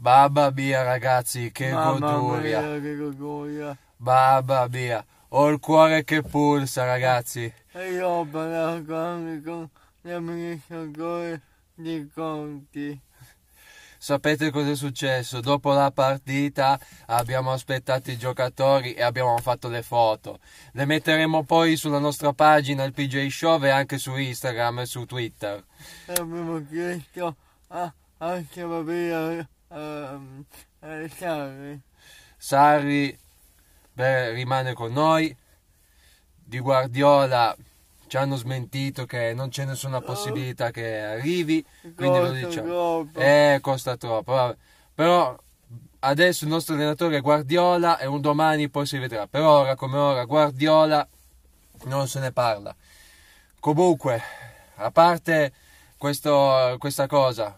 Babba mia ragazzi, che goduria. Mia, che goduria. Babba mia, ho il cuore che pulsa ragazzi. E io ho parlato con l'amministratore di conti. Sapete cosa è successo? Dopo la partita abbiamo aspettato i giocatori e abbiamo fatto le foto. Le metteremo poi sulla nostra pagina, il PJ Show, e anche su Instagram e su Twitter. E abbiamo chiesto a, a Babia Um, Sarri beh, rimane con noi. Di Guardiola ci hanno smentito che non c'è nessuna possibilità che arrivi. Quindi costa lo diciamo. Troppo. Boh. Eh, costa troppo. Vabbè. Però adesso il nostro allenatore è Guardiola e un domani poi si vedrà. Per ora, come ora, Guardiola non se ne parla. Comunque, a parte questo, questa cosa,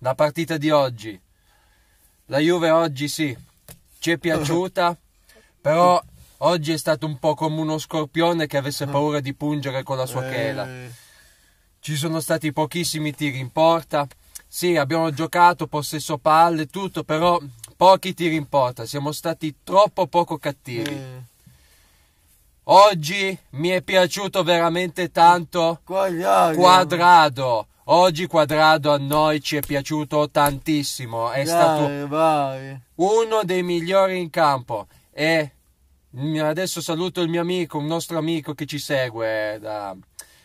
la partita di oggi la Juve oggi sì, ci è piaciuta, però oggi è stato un po' come uno scorpione che avesse mm. paura di pungere con la sua eh. chela. Ci sono stati pochissimi tiri in porta, sì abbiamo giocato, possesso palle, tutto, però pochi tiri in porta, siamo stati troppo poco cattivi. Eh. Oggi mi è piaciuto veramente tanto Quadrado. Quadrado Oggi Quadrado a noi ci è piaciuto tantissimo, è vai, stato vai. uno dei migliori in campo e adesso saluto il mio amico, un nostro amico che ci segue da,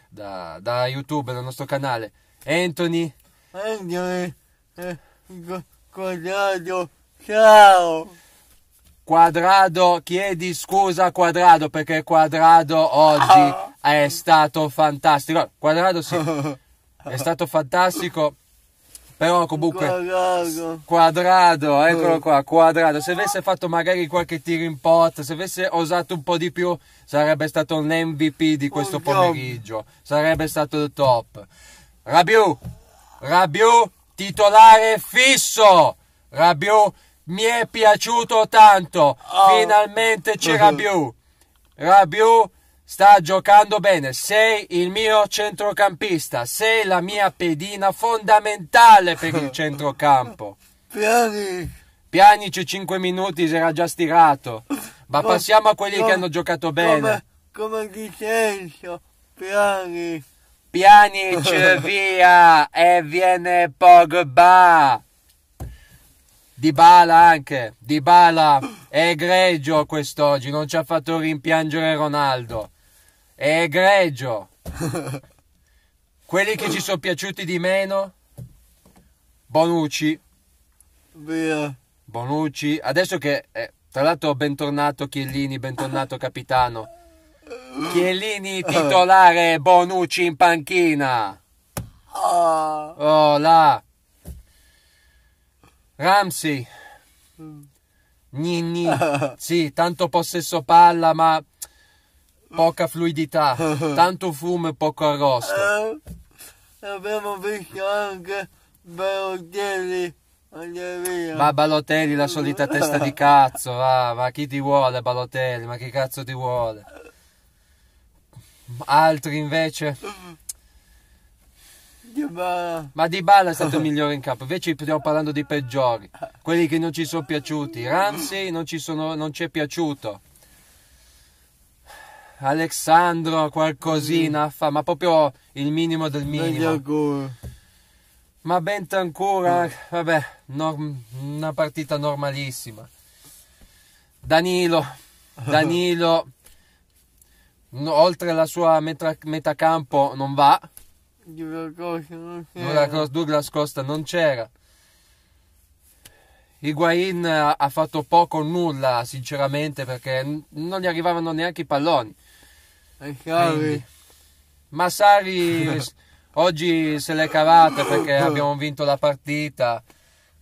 da, da YouTube, dal nostro canale, Anthony. Anthony, eh, Quadrado, ciao! Quadrado, chiedi scusa a Quadrado perché Quadrado oggi ah. è stato fantastico. Quadrado sì. è stato fantastico. Però comunque quadrado. eccolo qua, quadrado. Se avesse fatto magari qualche tiro in pot, se avesse osato un po' di più, sarebbe stato l'MVP di questo un pomeriggio. Sarebbe stato il top. Rabiu, Rabiu, titolare fisso. Rabiu, mi è piaciuto tanto. Ah. Finalmente c'è Rabiu. Rabiu sta giocando bene, sei il mio centrocampista, sei la mia pedina fondamentale per il centrocampo. Piani. Pianic 5 minuti, si era già stirato. Ma, passiamo a quelli come, che hanno giocato bene. Come, come Vincenzo, Piani. Pianic via e viene Pogba. Dybala anche, Dybala è egregio quest'oggi, non ci ha fatto rimpiangere Ronaldo egregio. Quelli che ci sono piaciuti di meno, Bonucci. Via. Bonucci, adesso che eh, tra l'altro bentornato Chiellini, bentornato capitano. Chiellini titolare, Bonucci in panchina. Ah. Oh là. Ramsey. Mm. Ninni. Sì, tanto possesso palla, ma poca fluidità, tanto fumo e poco arrosto. Eh, abbiamo visto anche Balotelli ma Balotelli la solita testa di cazzo, va, ma chi ti vuole Balotelli, ma chi cazzo ti vuole? Altri invece? Di Bala. Ma Di Bala è stato il migliore in campo, invece stiamo parlando di peggiori, quelli che non ci sono piaciuti. Ramsey non, ci sono, non ci è piaciuto. Alessandro qualcosina mm. fa, ma proprio il minimo del minimo. Ma Bentancura, mm. vabbè, norm- una partita normalissima. Danilo, Danilo, no, oltre la sua metra- campo non va. Douglas Costa non c'era. Higuain ha fatto poco o nulla, sinceramente, perché non gli arrivavano neanche i palloni. Quindi, Massari oggi se l'è cavata perché abbiamo vinto la partita.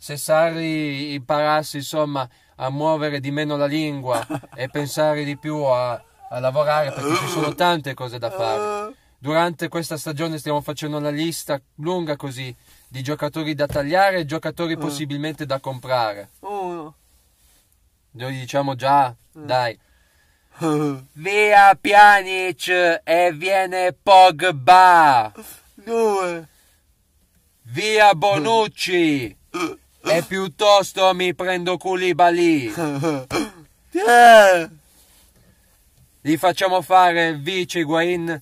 Se Sarri imparasse insomma a muovere di meno la lingua e pensare di più a, a lavorare perché ci sono tante cose da fare. Durante questa stagione stiamo facendo una lista lunga così di giocatori da tagliare e giocatori mm. possibilmente da comprare. Oh, Noi diciamo già, mm. dai. Via Pjanic e viene Pogba. Due. Via Bonucci. E piuttosto mi prendo Culibali. Gli facciamo fare il vice Higuain.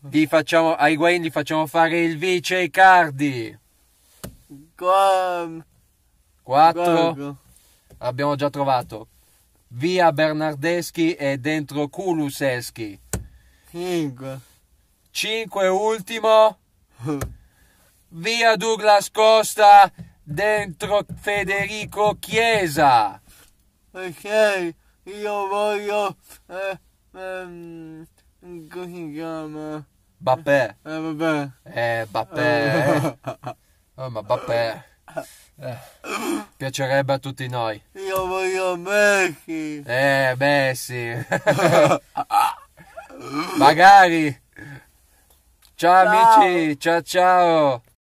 Gli facciamo, a Higuain gli facciamo fare il vice Icardi. 4. Abbiamo già trovato via Bernardeschi e dentro Kuluseschi. 5. 5 ultimo. Via Douglas Costa dentro Federico Chiesa. Ok, io voglio... Eh, ehm, come si chiama? Bappè. Eh, vabbè. Eh, Bappè. oh, ma Bappè. Eh, piacerebbe a tutti noi. Io voglio Messi. Eh, Messi. Magari. Ciao, ciao amici, ciao ciao.